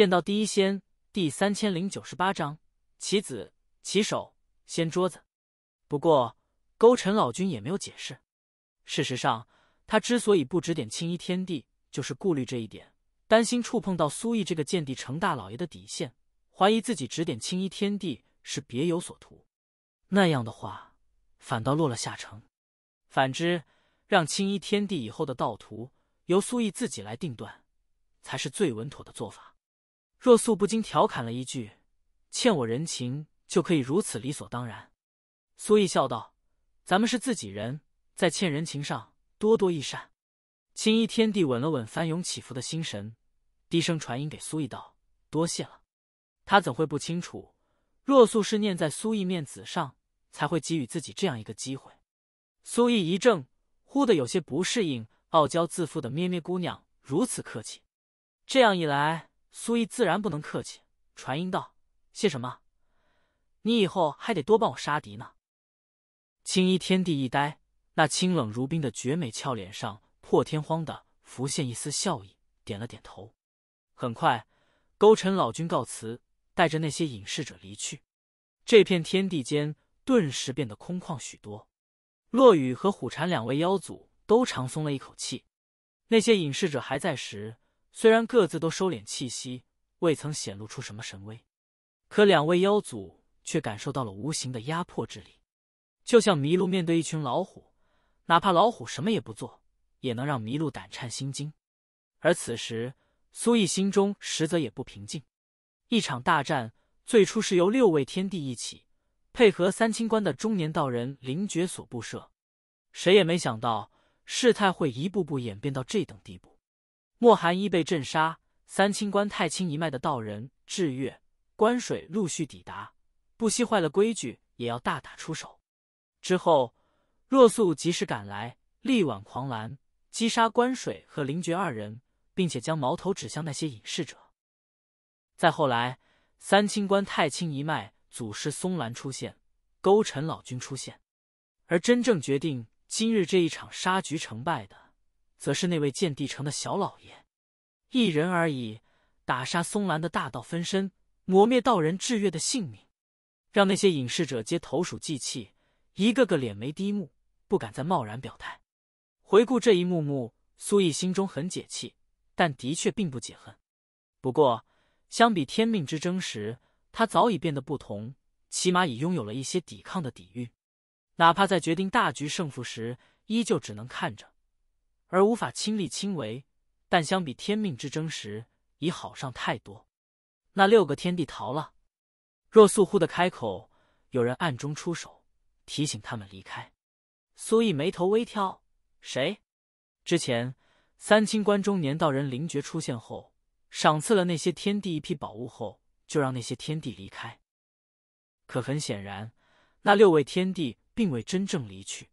见到第一仙第三千零九十八章棋子棋手掀桌子。不过勾陈老君也没有解释。事实上，他之所以不指点青衣天地，就是顾虑这一点，担心触碰到苏毅这个见地成大老爷的底线，怀疑自己指点青衣天地是别有所图。那样的话，反倒落了下乘。反之，让青衣天地以后的道途由苏毅自己来定断，才是最稳妥的做法。若素不禁调侃了一句：“欠我人情就可以如此理所当然？”苏毅笑道：“咱们是自己人，在欠人情上多多益善。”青衣天帝稳了稳翻涌起伏的心神，低声传音给苏毅道：“多谢了。”他怎会不清楚，若素是念在苏毅面子上，才会给予自己这样一个机会。苏毅一怔，忽的有些不适应，傲娇自负的咩咩姑娘如此客气，这样一来。苏毅自然不能客气，传音道：“谢什么？你以后还得多帮我杀敌呢。”青衣天地一呆，那清冷如冰的绝美俏脸上破天荒的浮现一丝笑意，点了点头。很快，勾陈老君告辞，带着那些隐士者离去。这片天地间顿时变得空旷许多。落雨和虎禅两位妖祖都长松了一口气。那些隐士者还在时，虽然各自都收敛气息，未曾显露出什么神威，可两位妖祖却感受到了无形的压迫之力。就像麋鹿面对一群老虎，哪怕老虎什么也不做，也能让麋鹿胆颤心惊。而此时，苏毅心中实则也不平静。一场大战最初是由六位天帝一起配合三清观的中年道人灵觉所布设，谁也没想到事态会一步步演变到这等地步。莫寒衣被镇杀，三清观太清一脉的道人智月、关水陆续抵达，不惜坏了规矩也要大打出手。之后，若素及时赶来，力挽狂澜，击杀关水和灵觉二人，并且将矛头指向那些隐士者。再后来，三清观太清一脉祖师松兰出现，勾陈老君出现，而真正决定今日这一场杀局成败的。则是那位建帝城的小老爷，一人而已，打杀松兰的大道分身，磨灭道人治愈的性命，让那些隐士者皆投鼠忌器，一个个脸眉低目，不敢再贸然表态。回顾这一幕幕，苏毅心中很解气，但的确并不解恨。不过，相比天命之争时，他早已变得不同，起码已拥有了一些抵抗的底蕴，哪怕在决定大局胜负时，依旧只能看着。而无法亲力亲为，但相比天命之争时已好上太多。那六个天帝逃了。若素忽的开口，有人暗中出手提醒他们离开。苏毅眉头微挑，谁？之前三清关中年道人灵觉出现后，赏赐了那些天帝一批宝物后，就让那些天帝离开。可很显然，那六位天帝并未真正离去，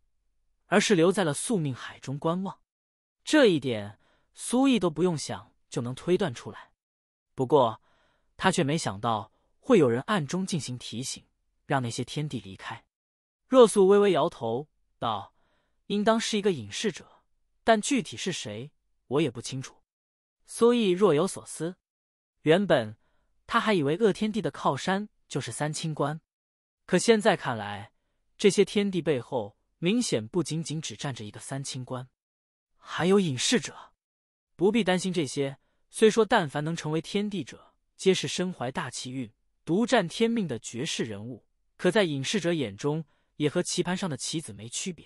而是留在了宿命海中观望。这一点苏毅都不用想就能推断出来，不过他却没想到会有人暗中进行提醒，让那些天帝离开。若素微微摇头道：“应当是一个隐士者，但具体是谁，我也不清楚。”苏毅若有所思。原本他还以为恶天帝的靠山就是三清观，可现在看来，这些天帝背后明显不仅仅只站着一个三清观。还有隐士者，不必担心这些。虽说但凡能成为天地者，皆是身怀大气运、独占天命的绝世人物，可在隐士者眼中，也和棋盘上的棋子没区别。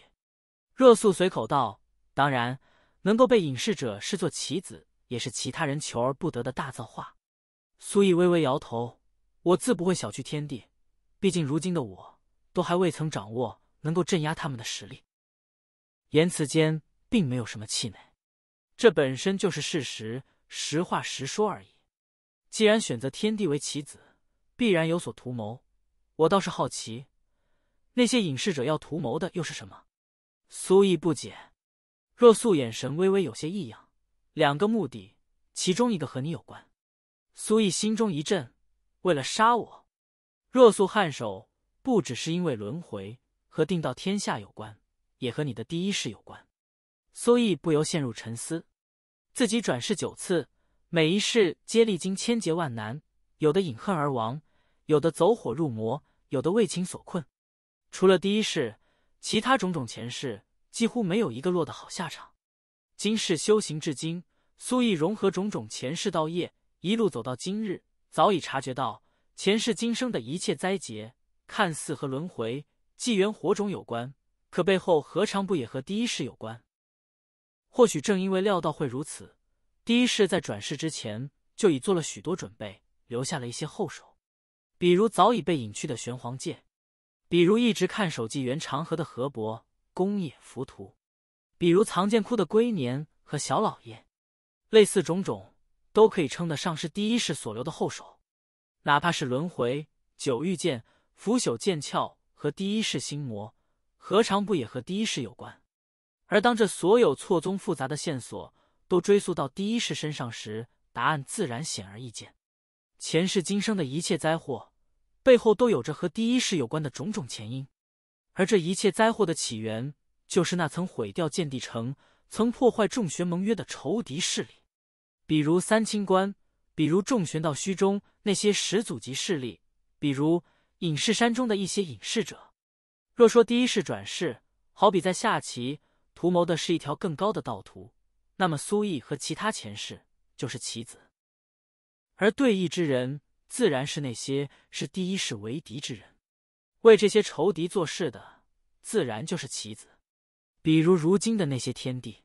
若素随口道：“当然，能够被隐士者视作棋子，也是其他人求而不得的大造化。”苏毅微微摇头：“我自不会小觑天地，毕竟如今的我都还未曾掌握能够镇压他们的实力。”言辞间。并没有什么气馁，这本身就是事实，实话实说而已。既然选择天地为棋子，必然有所图谋。我倒是好奇，那些隐士者要图谋的又是什么？苏毅不解。若素眼神微微有些异样。两个目的，其中一个和你有关。苏毅心中一震，为了杀我？若素颔首。不只是因为轮回和定道天下有关，也和你的第一世有关。苏毅不由陷入沉思，自己转世九次，每一世皆历经千劫万难，有的饮恨而亡，有的走火入魔，有的为情所困。除了第一世，其他种种前世几乎没有一个落得好下场。今世修行至今，苏毅融合种种前世道业，一路走到今日，早已察觉到前世今生的一切灾劫，看似和轮回、纪元火种有关，可背后何尝不也和第一世有关？或许正因为料到会如此，第一世在转世之前就已做了许多准备，留下了一些后手，比如早已被隐去的玄黄界，比如一直看守纪元长河》的河伯宫野浮屠，比如藏剑窟的龟年和小老爷，类似种种都可以称得上是第一世所留的后手。哪怕是轮回九玉剑、腐朽剑鞘和第一世心魔，何尝不也和第一世有关？而当这所有错综复杂的线索都追溯到第一世身上时，答案自然显而易见。前世今生的一切灾祸，背后都有着和第一世有关的种种前因。而这一切灾祸的起源，就是那曾毁掉建帝城、曾破坏众玄盟约的仇敌势力，比如三清观，比如众玄道虚中那些始祖级势力，比如隐士山中的一些隐士者。若说第一世转世，好比在下棋。图谋的是一条更高的道途，那么苏毅和其他前世就是棋子，而对弈之人自然是那些是第一世为敌之人，为这些仇敌做事的自然就是棋子，比如如今的那些天地。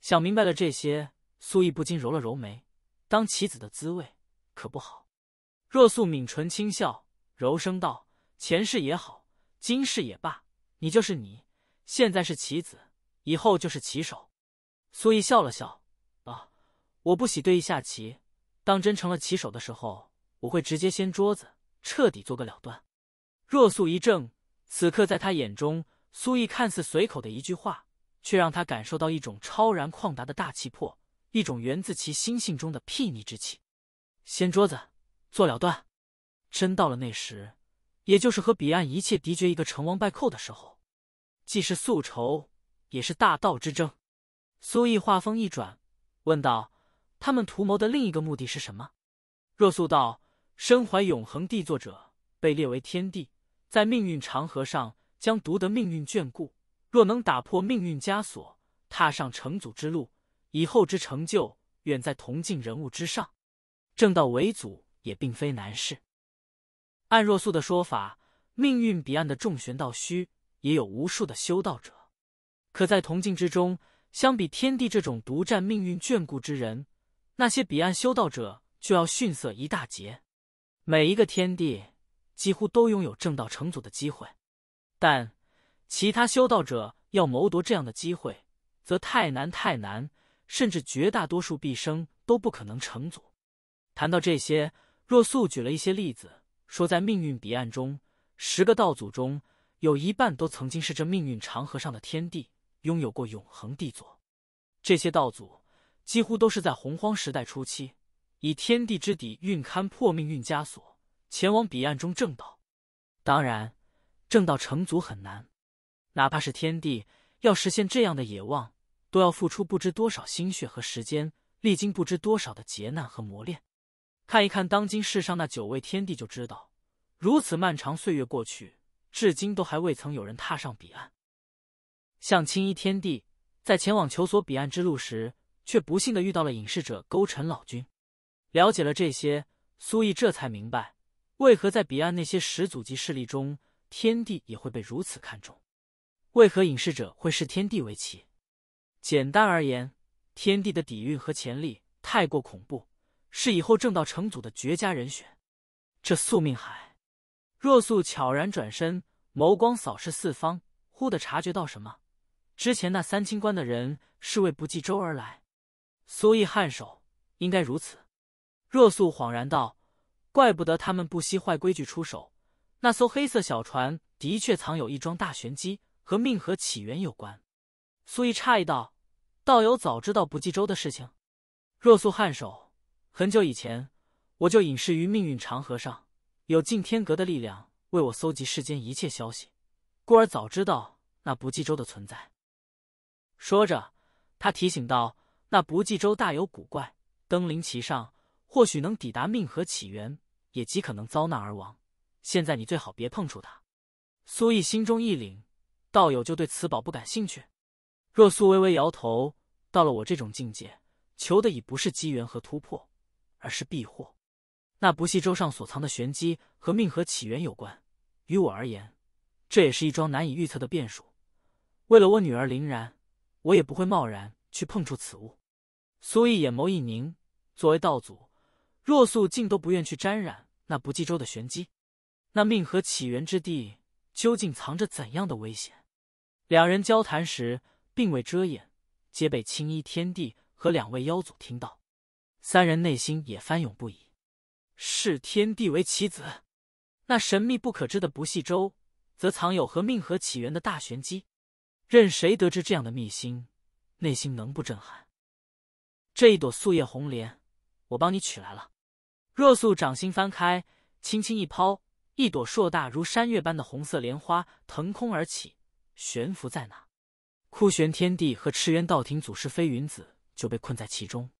想明白了这些，苏毅不禁揉了揉眉，当棋子的滋味可不好。若素抿唇轻笑，柔声道：“前世也好，今世也罢，你就是你，现在是棋子。”以后就是棋手，苏毅笑了笑，啊，我不喜对弈下棋，当真成了棋手的时候，我会直接掀桌子，彻底做个了断。若素一怔，此刻在他眼中，苏毅看似随口的一句话，却让他感受到一种超然旷达的大气魄，一种源自其心性中的睥睨之气。掀桌子，做了断，真到了那时，也就是和彼岸一切敌绝一个成王败寇的时候，既是宿仇。也是大道之争。苏毅话锋一转，问道：“他们图谋的另一个目的是什么？”若素道：“身怀永恒帝作者，被列为天帝，在命运长河上将独得命运眷顾。若能打破命运枷锁，踏上成祖之路，以后之成就远在同境人物之上。正道为祖也并非难事。”按若素的说法，命运彼岸的重玄道虚也有无数的修道者。可在铜镜之中，相比天地这种独占命运眷顾之人，那些彼岸修道者就要逊色一大截。每一个天地几乎都拥有正道成祖的机会，但其他修道者要谋夺这样的机会，则太难太难，甚至绝大多数毕生都不可能成祖。谈到这些，若素举了一些例子，说在命运彼岸中，十个道祖中有一半都曾经是这命运长河上的天地。拥有过永恒帝座，这些道祖几乎都是在洪荒时代初期，以天地之底蕴堪破命运枷锁，前往彼岸中正道。当然，正道成祖很难，哪怕是天帝，要实现这样的野望，都要付出不知多少心血和时间，历经不知多少的劫难和磨练。看一看当今世上那九位天帝，就知道，如此漫长岁月过去，至今都还未曾有人踏上彼岸。向青衣天帝在前往求索彼岸之路时，却不幸的遇到了隐士者勾陈老君。了解了这些，苏毅这才明白，为何在彼岸那些始祖级势力中，天帝也会被如此看重。为何隐士者会视天地为棋？简单而言，天帝的底蕴和潜力太过恐怖，是以后正道成祖的绝佳人选。这宿命海，若素悄然转身，眸光扫视四方，忽地察觉到什么。之前那三清观的人是为不济州而来，苏毅颔首，应该如此。若素恍然道：“怪不得他们不惜坏规矩出手，那艘黑色小船的确藏有一桩大玄机，和命河起源有关。”苏毅诧异道：“道友早知道不济州的事情？”若素颔首：“很久以前，我就隐世于命运长河上，有敬天阁的力量为我搜集世间一切消息，故而早知道那不济州的存在。”说着，他提醒道：“那不济州大有古怪，登临其上，或许能抵达命河起源，也极可能遭难而亡。现在你最好别碰触它。”苏毅心中一凛：“道友就对此宝不感兴趣？”若苏微微摇头：“到了我这种境界，求的已不是机缘和突破，而是避祸。那不系州上所藏的玄机和命河起源有关，于我而言，这也是一桩难以预测的变数。为了我女儿林然。”我也不会贸然去碰触此物。苏毅眼眸一凝，作为道祖，若素竟都不愿去沾染那不系州的玄机。那命河起源之地究竟藏着怎样的危险？两人交谈时，并未遮掩，皆被青衣天帝和两位妖祖听到。三人内心也翻涌不已。视天帝为棋子，那神秘不可知的不系州，则藏有何命河起源的大玄机。任谁得知这样的秘辛，内心能不震撼？这一朵素叶红莲，我帮你取来了。若素掌心翻开，轻轻一抛，一朵硕大如山岳般的红色莲花腾空而起，悬浮在那。枯玄天帝和赤渊道庭祖师飞云子就被困在其中。